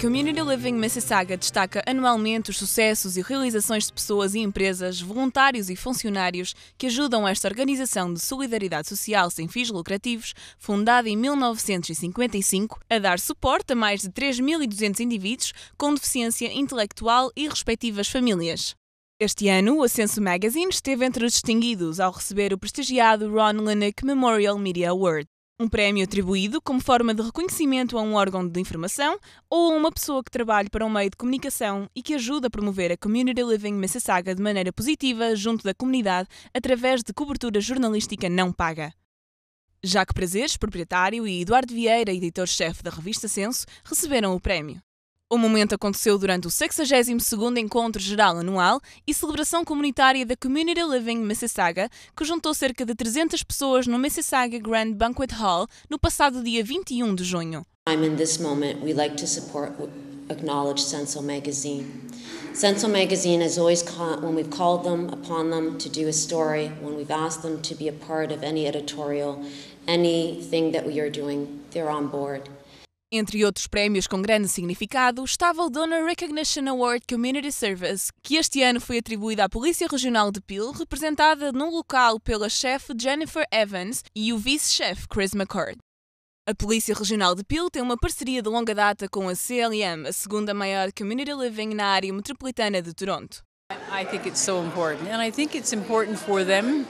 Community Living Mississauga destaca anualmente os sucessos e realizações de pessoas e empresas, voluntários e funcionários que ajudam esta organização de solidariedade social sem fins lucrativos, fundada em 1955, a dar suporte a mais de 3.200 indivíduos com deficiência intelectual e respectivas famílias. Este ano, o Ascenso Magazine esteve entre os distinguidos ao receber o prestigiado Ron Linick Memorial Media Award. Um prémio atribuído como forma de reconhecimento a um órgão de informação ou a uma pessoa que trabalhe para um meio de comunicação e que ajuda a promover a Community Living Mississauga de maneira positiva junto da comunidade através de cobertura jornalística não paga. Jacques Prazeres, proprietário, e Eduardo Vieira, editor-chefe da revista Censo, receberam o prémio. O momento aconteceu durante o 62º Encontro Geral Anual e celebração comunitária da Community Living Mississauga, que juntou cerca de 300 pessoas no Mississauga Grand Banquet Hall no passado dia 21 de junho. I'm in this moment we like to support acknowledge Senso magazine. Senso magazine has always called, when we've called them upon them to do a story, when we've asked them to be a part of any editorial, anything that we are doing, they're on board. Entre outros prémios com grande significado estava o Donor Recognition Award Community Service, que este ano foi atribuído à Polícia Regional de Peel, representada no local pela chefe Jennifer Evans e o vice-chefe Chris McCord. A Polícia Regional de Peel tem uma parceria de longa data com a CLM, a segunda maior community living na área metropolitana de Toronto. I think it's so important, and I think it's important for them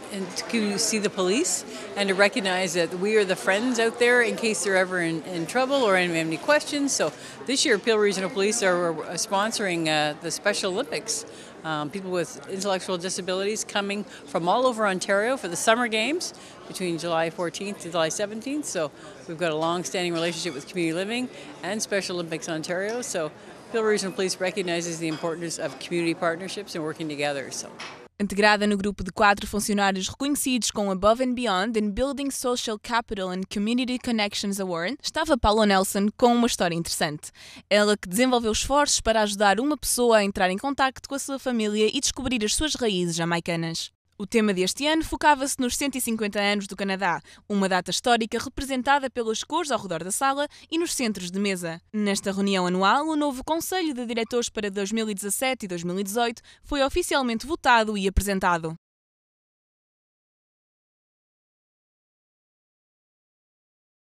to see the police and to recognize that we are the friends out there in case they're ever in, in trouble or have any questions. So this year, Peel Regional Police are uh, sponsoring uh, the Special Olympics. Um, people with intellectual disabilities coming from all over Ontario for the Summer Games between July 14th to July 17th. So we've got a long-standing relationship with Community Living and Special Olympics Ontario. So Pelo Regional Police recognizes the importance of community partnerships and working together. So. Integrada no grupo de quatro funcionários reconhecidos com Above and Beyond in Building Social Capital and Community Connections Award, estava Paula Nelson com uma história interessante. Ela que desenvolveu esforços para ajudar uma pessoa a entrar em contato com a sua família e descobrir as suas raízes jamaicanas. O tema deste ano focava-se nos 150 anos do Canadá, uma data histórica representada pelas cores ao redor da sala e nos centros de mesa. Nesta reunião anual, o novo Conselho de Diretores para 2017 e 2018 foi oficialmente votado e apresentado.